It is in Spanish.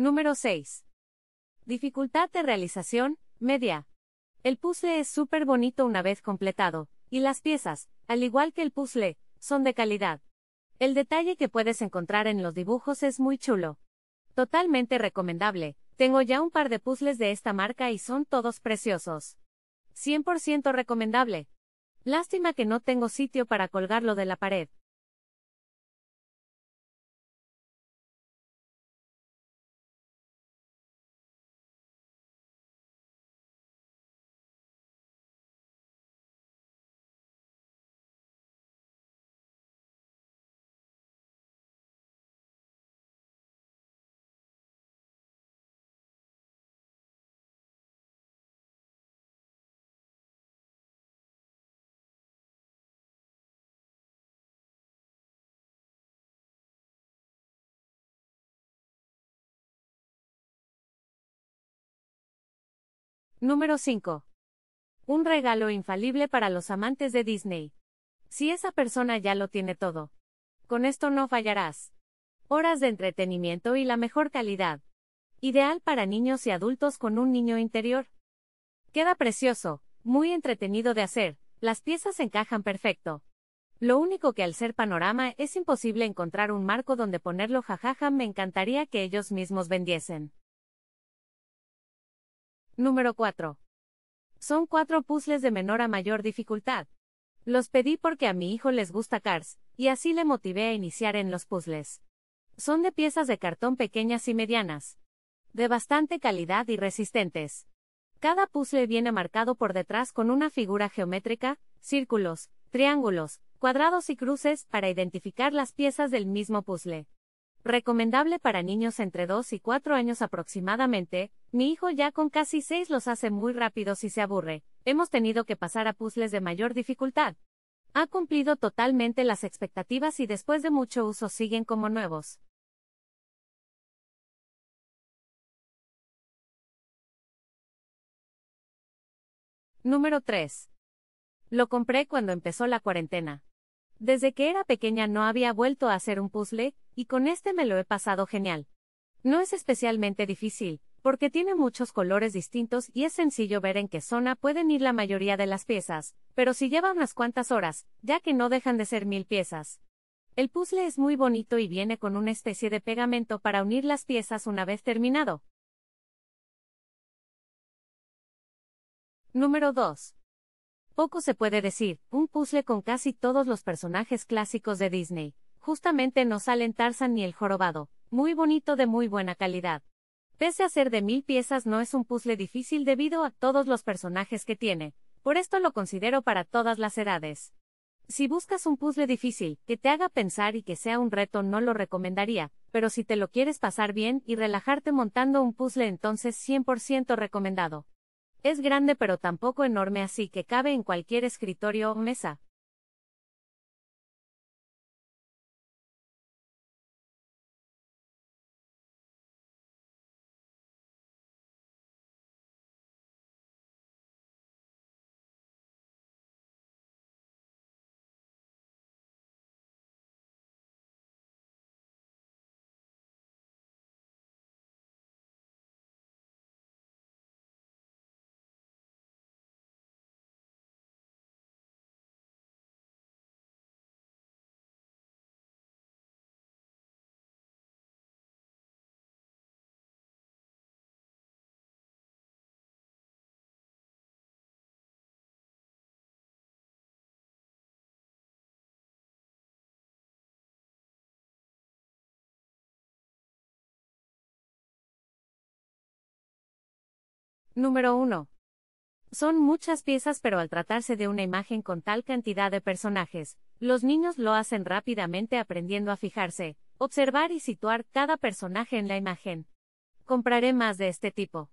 Número 6. Dificultad de realización, media. El puzzle es súper bonito una vez completado, y las piezas, al igual que el puzzle, son de calidad. El detalle que puedes encontrar en los dibujos es muy chulo. Totalmente recomendable, tengo ya un par de puzzles de esta marca y son todos preciosos. 100% recomendable. Lástima que no tengo sitio para colgarlo de la pared. Número 5. Un regalo infalible para los amantes de Disney. Si esa persona ya lo tiene todo. Con esto no fallarás. Horas de entretenimiento y la mejor calidad. Ideal para niños y adultos con un niño interior. Queda precioso, muy entretenido de hacer, las piezas encajan perfecto. Lo único que al ser panorama es imposible encontrar un marco donde ponerlo jajaja me encantaría que ellos mismos vendiesen. Número 4. Son cuatro puzzles de menor a mayor dificultad. Los pedí porque a mi hijo les gusta Cars, y así le motivé a iniciar en los puzzles. Son de piezas de cartón pequeñas y medianas. De bastante calidad y resistentes. Cada puzzle viene marcado por detrás con una figura geométrica, círculos, triángulos, cuadrados y cruces para identificar las piezas del mismo puzzle. Recomendable para niños entre 2 y 4 años aproximadamente, mi hijo ya con casi 6 los hace muy rápidos y se aburre, hemos tenido que pasar a puzzles de mayor dificultad. Ha cumplido totalmente las expectativas y después de mucho uso siguen como nuevos. Número 3. Lo compré cuando empezó la cuarentena. Desde que era pequeña no había vuelto a hacer un puzzle, y con este me lo he pasado genial. No es especialmente difícil, porque tiene muchos colores distintos y es sencillo ver en qué zona pueden ir la mayoría de las piezas, pero si lleva unas cuantas horas, ya que no dejan de ser mil piezas. El puzzle es muy bonito y viene con una especie de pegamento para unir las piezas una vez terminado. Número 2. Poco se puede decir, un puzzle con casi todos los personajes clásicos de Disney. Justamente no salen Tarzan ni el jorobado, muy bonito de muy buena calidad. Pese a ser de mil piezas no es un puzzle difícil debido a todos los personajes que tiene, por esto lo considero para todas las edades. Si buscas un puzzle difícil, que te haga pensar y que sea un reto no lo recomendaría, pero si te lo quieres pasar bien y relajarte montando un puzzle entonces 100% recomendado. Es grande pero tampoco enorme así que cabe en cualquier escritorio o mesa. Número 1. Son muchas piezas pero al tratarse de una imagen con tal cantidad de personajes, los niños lo hacen rápidamente aprendiendo a fijarse, observar y situar cada personaje en la imagen. Compraré más de este tipo.